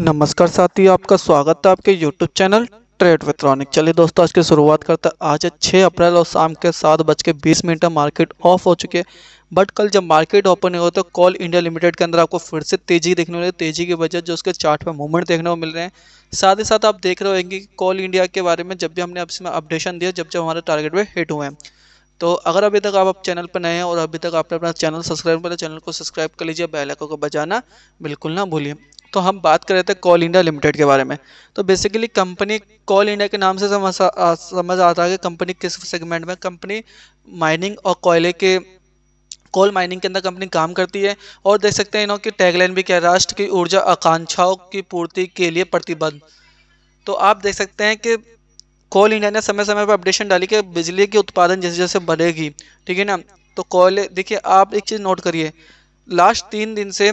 नमस्कार साथियों आपका स्वागत है आपके YouTube चैनल ट्रेड विथ्रॉनिक चलिए दोस्तों आज की शुरुआत करते हैं आज है अप्रैल और शाम के सात बज के बीस मिनट मार्केट ऑफ हो चुके हैं बट कल जब मार्केट ओपन हुआ तो कॉल इंडिया लिमिटेड के अंदर आपको फिर से तेजी देखने मिली तेजी की वजह जो उसके चार्ट में मूवमेंट देखने को मिल रहे हैं साथ ही साथ आप देख रहे होंगे कि कॉल इंडिया के बारे में जब भी हमने इसमें अपडेशन दिया जब जब हमारे टारगेट पर हिट हुए हैं तो अगर अभी तक आप चैनल पर नए हैं और अभी तक आपने अपना चैनल सब्सक्राइब करें चैनल को सब्सक्राइब कर लीजिए बेल आइकन को बजाना बिल्कुल ना भूलिए तो हम बात कर रहे थे कॉल इंडिया लिमिटेड के बारे में तो बेसिकली कंपनी कॉल इंडिया के नाम से समझ समझ आता है कि कंपनी किस सेगमेंट में कंपनी माइनिंग और कोयले के कोल माइनिंग के अंदर कंपनी काम करती है और देख सकते हैं इन्हों की टैगलाइन भी क्या राष्ट्र की ऊर्जा आकांक्षाओं की पूर्ति के लिए प्रतिबद्ध तो आप देख सकते हैं कि कोल इंडिया ने समय समय पर अपडेशन डाली कि बिजली की उत्पादन जैसे जैसे बढ़ेगी ठीक है ना तो कोयले देखिए आप एक चीज़ नोट करिए लास्ट तीन दिन से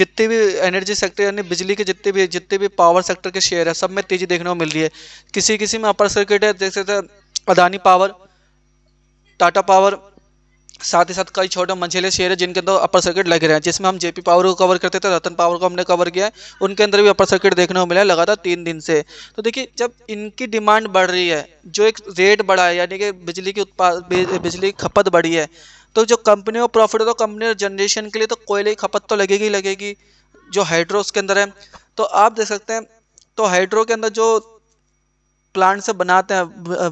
जितने भी एनर्जी सेक्टर यानी बिजली के जितने भी जितने भी पावर सेक्टर के शेयर है सब में तेजी देखने को मिल रही है किसी किसी में अपर सर्किट है देख सकते हैं अदानी पावर टाटा पावर साथ ही साथ कई छोटे मंझेले शेयर है जिनके अंदर अपर सर्किट लग रहे हैं जिसमें हम जेपी पावर को कवर करते थे रतन पावर को हमने कवर किया है उनके अंदर भी अपर सर्किट देखने को मिला है लगातार तीन दिन से तो देखिए जब इनकी डिमांड बढ़ रही है जो एक रेट बढ़ा है यानी कि बिजली की उत्पाद बिजली की खपत बढ़ी है तो जो कंपनी को प्रॉफिट होता है कंपनी तो और जनरेशन के लिए तो कोयले की खपत तो लगेगी लगेगी जो हाइड्रो उसके अंदर है तो आप देख सकते हैं तो हाइड्रो के अंदर जो प्लांट से बनाते हैं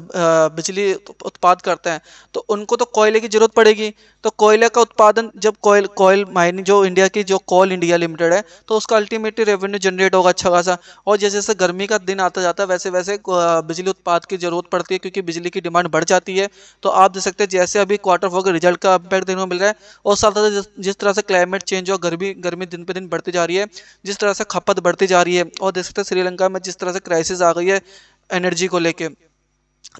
बिजली उत्पाद करते हैं तो उनको तो कोयले की ज़रूरत पड़ेगी तो कोयले का उत्पादन जब कोयल कोयल माइनिंग जो इंडिया की जो कोल इंडिया लिमिटेड है तो उसका अल्टीमेटली रेवेन्यू जनरेट होगा अच्छा खासा और जैसे जैसे गर्मी का दिन आता जाता है वैसे वैसे बिजली उत्पाद की ज़रूरत पड़ती है क्योंकि बिजली की डिमांड बढ़ जाती है तो आप देख सकते हैं जैसे अभी क्वार्टर फोर के रिजल्ट का अपडेट देखने को मिल रहा है और साथ साथ जिस तरह से क्लाइमेट चेंज और गर्मी गर्मी दिन पे दिन बढ़ती जा रही है जिस तरह से खपत बढ़ती जा रही है और देख सकते हैं श्रीलंका में जिस तरह से क्राइसिस आ गई है एनर्जी को लेके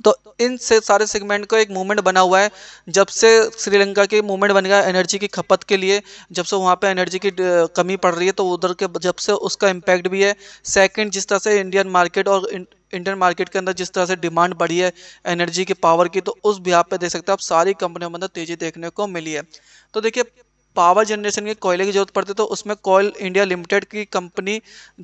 तो इन से सारे सेगमेंट को एक मूवमेंट बना हुआ है जब से श्रीलंका के मूवमेंट बन गया एनर्जी की खपत के लिए जब से वहाँ पे एनर्जी की कमी पड़ रही है तो उधर के जब से उसका इम्पैक्ट भी है सेकंड जिस तरह से इंडियन मार्केट और इंडियन मार्केट के अंदर जिस तरह से डिमांड बढ़ी है एनर्जी की पावर की तो उस आप पे देख सकते हैं आप सारी कंपनियों में अंदर तेज़ी देखने को मिली है तो देखिए पावर जनरेशन के कोयले की जरूरत पड़ती है तो उसमें कोयल इंडिया लिमिटेड की कंपनी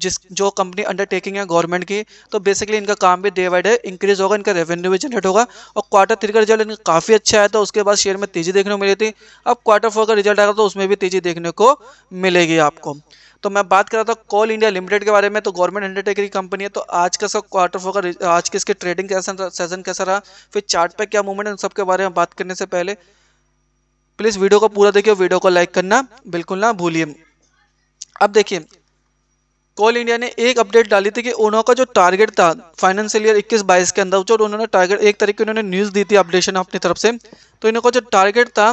जिस जो कंपनी अंडरटेकिंग है गवर्नमेंट की तो बेसिकली इनका काम भी डे बाई डे इंक्रीज होगा इनका रेवेन्यू भी जनरेट होगा और क्वार्टर थ्री का रिजल्ट इनका काफ़ी अच्छा आया था तो उसके बाद शेयर में तेज़ी देखने को मिली थी अब क्वार्टर फोर का रिजल्ट आएगा तो उसमें भी तेज़ी देखने को मिलेगी आपको तो मैं बात कर रहा था कोल इंडिया लिमिटेड के बारे में तो गवर्नमेंट अंडरटेकिंग की कंपनी है तो आज का सब क्वार्टर फोर का आज के इसके ट्रेडिंग कैसा सेशन कैसा रहा फिर चार्ट पे क्या मूवमेंट है उन सब के बारे में बात करने से पहले प्लीज़ वीडियो को पूरा देखिए वीडियो को लाइक करना बिल्कुल ना भूलिए अब देखिए कॉल इंडिया ने एक अपडेट डाली थी कि उन्होंने जो टारगेट था फाइनेंशियल ईयर 21-22 के अंदर जो उन्होंने टारगेट एक तरीके उन्होंने न्यूज़ दी थी अपडेशन अपनी तरफ से तो इन्हों का जो टारगेट था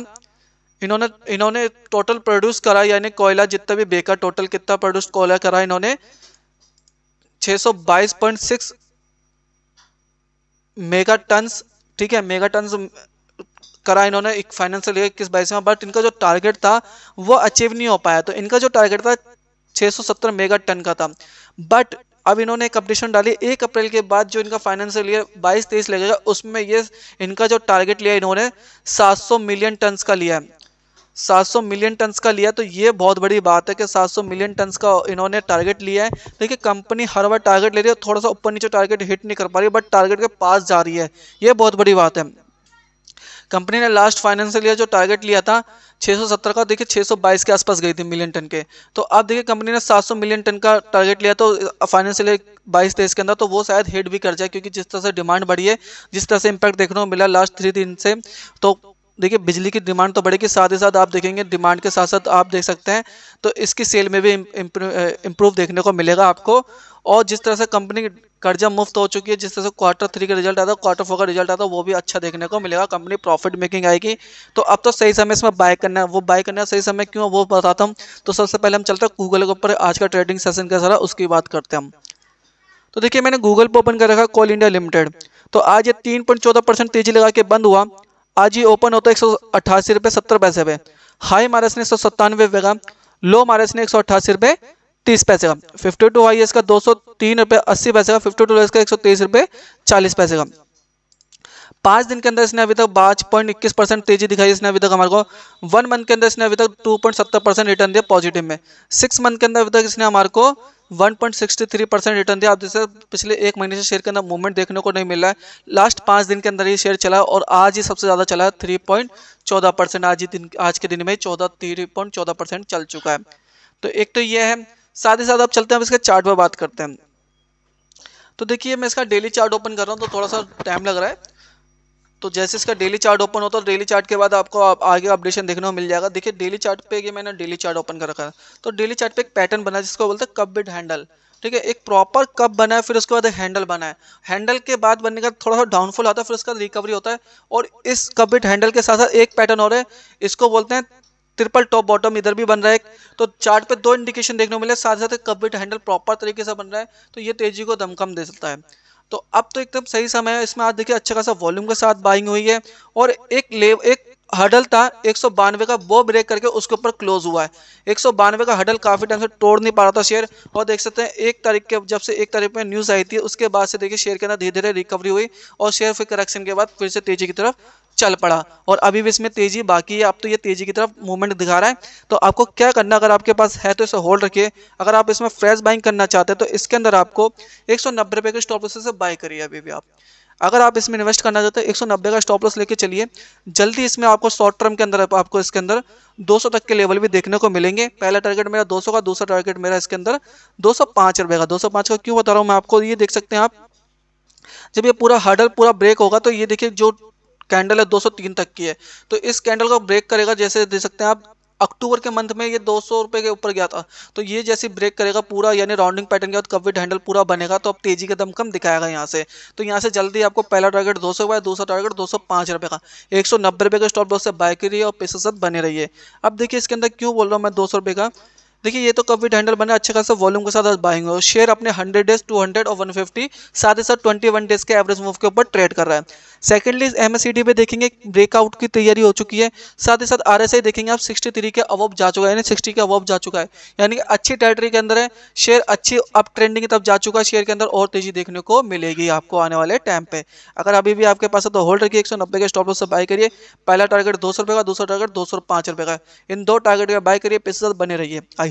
इन्होंने इन्होंने टोटल प्रोड्यूस करा यानी कोयला जितना भी बेकार टोटल कितना प्रोड्यूस कोयला करा इन्होंने 622.6 मेगा टन्स ठीक है मेगा टन्स करा इन्होंने एक फाइनेंशियल ईयर इक्कीस बाईस में बट इनका जो टारगेट था वो अचीव नहीं हो पाया तो इनका जो टारगेट था 670 मेगा टन का था बट अब इन्होंने एक अपडेशन डाली एक अप्रैल के बाद जो इनका फाइनेंशियल ईयर बाईस तेईस लगेगा उसमें ये इनका जो टारगेट लिया इन्होंने 700 मिलियन टन्स का लिया है 700 मिलियन टन्स का लिया तो ये बहुत बड़ी बात है कि 700 मिलियन टन्स का इन्होंने टारगेट लिया है देखिए कंपनी हर बार टारगेट ले रही है थोड़ा सा ऊपर नीचे टारगेट हिट नहीं कर पा रही बट टारगेट के पास जा रही है ये बहुत बड़ी बात है कंपनी ने लास्ट फाइनेंशियल ईयर जो टारगेट लिया था 670 का देखिए 622 के आसपास गई थी मिलियन टन के तो अब देखिए कंपनी ने 700 मिलियन टन का टारगेट लिया तो फाइनेंशियल ईयर बाईस तेईस के अंदर तो वो शायद हेड भी कर जाए क्योंकि जिस तरह से डिमांड बढ़ी है जिस तरह से इम्पैक्ट देखने को मिला लास्ट थ्री दिन से तो देखिए बिजली की डिमांड तो बढ़ेगी साथ ही साथ आप देखेंगे डिमांड के साथ साथ आप देख सकते हैं तो इसकी सेल में भी इम्प्रूव देखने को मिलेगा आपको और जिस तरह से कंपनी कर्जा मुफ्त हो चुकी है जिस तरह से क्वार्टर थ्री का रिजल्ट आता है क्वार्टर फोर का रिजल्ट आता है वो भी अच्छा देखने को मिलेगा कंपनी प्रॉफिट मेकिंग आएगी तो अब तो सही समय इसमें बाय करना है वो बाय करना है सही समय क्यों वो बताता हूँ तो सबसे पहले हम चलते हैं गूगल के ऊपर आज का ट्रेडिंग सेशन का सारा उसकी बात करते हैं हम तो देखिए मैंने गूगल पर ओपन कर रखा कॉल इंडिया लिमिटेड तो आज ये तीन पॉइंट चौदह परसेंट तेजी लगा के बंद हुआ आज ये ओपन होता है एक सौ अट्ठासी रुपये सत्तर पैसे पे हाई मारस ने एक सौ सत्तानवे रुपये का लो मारस ने एक सौ अट्ठासी रुपये तीस पैसे का फिफ्टी टू आई का दो सौ तीन रुपये अस्सी पैसे का फिफ्टी टू का एक सौ तेईस रुपये चालीस पैसे का पाँच दिन के अंदर इसने अभी तक पाँच पॉइंट इक्कीस परसेंट तेजी दिखाई इसने अभी तक हमारे को वन मंथ के अंदर इसने अभी तक टू पॉइंट सत्तर परसेंट रिटर्न दिया पॉजिटिव में सिक्स मंथ के अंदर अभी तक इसने हमारे को one point sixty three percent return दिया आप जैसे पिछले एक महीने से शेयर के अंदर मूवमेंट देखने को नहीं मिल रहा है लास्ट पाँच दिन के अंदर ये शेयर चला और आज ही सबसे ज़्यादा चला है थ्री पॉइंट चौदह परसेंट आज ही दिन आज के दिन में चौदह थ्री पॉइंट चौदह परसेंट चल चुका है तो एक तो ये है साथ ही साथ अब चलते हैं अब इसके चार्ट पर बात करते हैं तो देखिए मैं इसका डेली चार्ट ओपन कर रहा हूँ तो थोड़ा सा टाइम लग रहा है तो जैसे इसका डेली चार्ट ओपन होता है डेली तो चार्ट के बाद आपको आप आगे अपडेशन देखने को मिल जाएगा देखिए डेली चार्ट पे ये मैंने डेली चार्ट ओपन कर रखा है तो डेली चार्ट पे एक पैटर्न बना है जिसको बोलते हैं कप बिट हैंडल ठीक है एक प्रॉपर कप बना है फिर उसके बाद एक हैंडल बना है हैंडल के बाद बनने का थोड़ा सा डाउनफॉल आता है फिर उसका रिकवरी होता है और इस कप बिट हैंडल के साथ साथ एक पैटर्न और है इसको बोलते हैं ट्रिपल टॉप बॉटम इधर भी बन रहा है तो चार्ट पे दो इंडिकेशन देखने को मिले साथ साथ कबिट हैंडल प्रॉपर तरीके से बन रहा है तो ये तेजी को दमकम दे सकता है तो अब तो एकदम सही समय है इसमें आज देखिए अच्छा खासा वॉल्यूम के साथ बाइंग हुई है और एक ले एक हडल था एक का वो ब्रेक करके उसके ऊपर क्लोज हुआ है एक का हडल काफ़ी टाइम से तोड़ नहीं पा रहा था शेयर और देख सकते हैं एक तारीख के जब से एक तारीख में न्यूज़ आई थी उसके बाद से देखिए शेयर के अंदर धीरे धीरे रिकवरी हुई और शेयर फिर करेक्शन के बाद फिर से तेज़ी की तरफ चल पड़ा और अभी भी इसमें तेज़ी बाकी है आप तो ये तेज़ी की तरफ मूवमेंट दिखा रहा है तो आपको क्या करना अगर आपके पास है तो इसे होल्ड रखिए अगर आप इसमें फ्रेश बाइंग करना चाहते हैं तो इसके अंदर आपको एक सौ नब्बे रुपये के स्टॉप से बाय करिए अभी भी आप अगर आप इसमें इन्वेस्ट करना चाहते हैं नब्बे का स्टॉप लॉस लेके चलिए जल्दी इसमें आपको शॉर्ट टर्म के अंदर आपको इसके अंदर 200 तक के लेवल भी देखने को मिलेंगे पहला टारगेट मेरा 200 का दूसरा टारगेट मेरा इसके अंदर दो रुपए का दो का क्यों बता रहा हूँ मैं आपको ये देख सकते हैं आप जब ये पूरा हर्डल पूरा ब्रेक होगा तो ये देखिए जो कैंडल है 203 तक की है तो इस कैंडल को ब्रेक करेगा जैसे देख सकते हैं आप अक्टूबर के मंथ में ये दो सौ रुपये के ऊपर गया था तो ये जैसे ब्रेक करेगा पूरा यानी राउंडिंग पैटर्न के बाद कविड हैंडल पूरा बनेगा तो अब तेजी का कम दिखाएगा यहाँ से तो यहाँ से जल्दी आपको पहला टारगेट दो सौ का है दूसरा टारगेट दो सौ पाँच रुपये का एक सौ नब्बे रुपये का स्टॉप लॉस से बाय करिए और पैसे साथ बने रहिए अब देखिए इसके अंदर क्यों बोल रहा हूँ मैं दो सौ रुपये का देखिए ये तो कविट हैंडल बने अच्छे खासा वॉल्यूम के साथ बाइंग हो शेयर अपने 100 डेज 200 और 150 साथ ही साथ 21 डेज के एवरेज मूव के ऊपर ट्रेड कर रहा है सेकेंडली एम पे देखेंगे ब्रेकआउट की तैयारी हो चुकी है साथ ही साथ आर देखेंगे आप सिक्सटी के अवब जा चुका है यानी सिक्सटी के अवब जा चुका है यानी कि अच्छी टेरेटरी के अंदर है शेयर अच्छी अप ट्रेंडिंग तब तरफ जा चुका है शेयर के अंदर और तेजी देखने को मिलेगी आपको आने वाले टाइम पे अगर अभी भी आपके पास है तो होल्ड रखिए एक सौ नब्बे के स्टॉप लॉस से बाय करिए पहला टारगेट दो सौ रुपये का दूसरा टारगेट दो सौ का इन दो टारगेट का बाय करिए साथ बने रहिए आई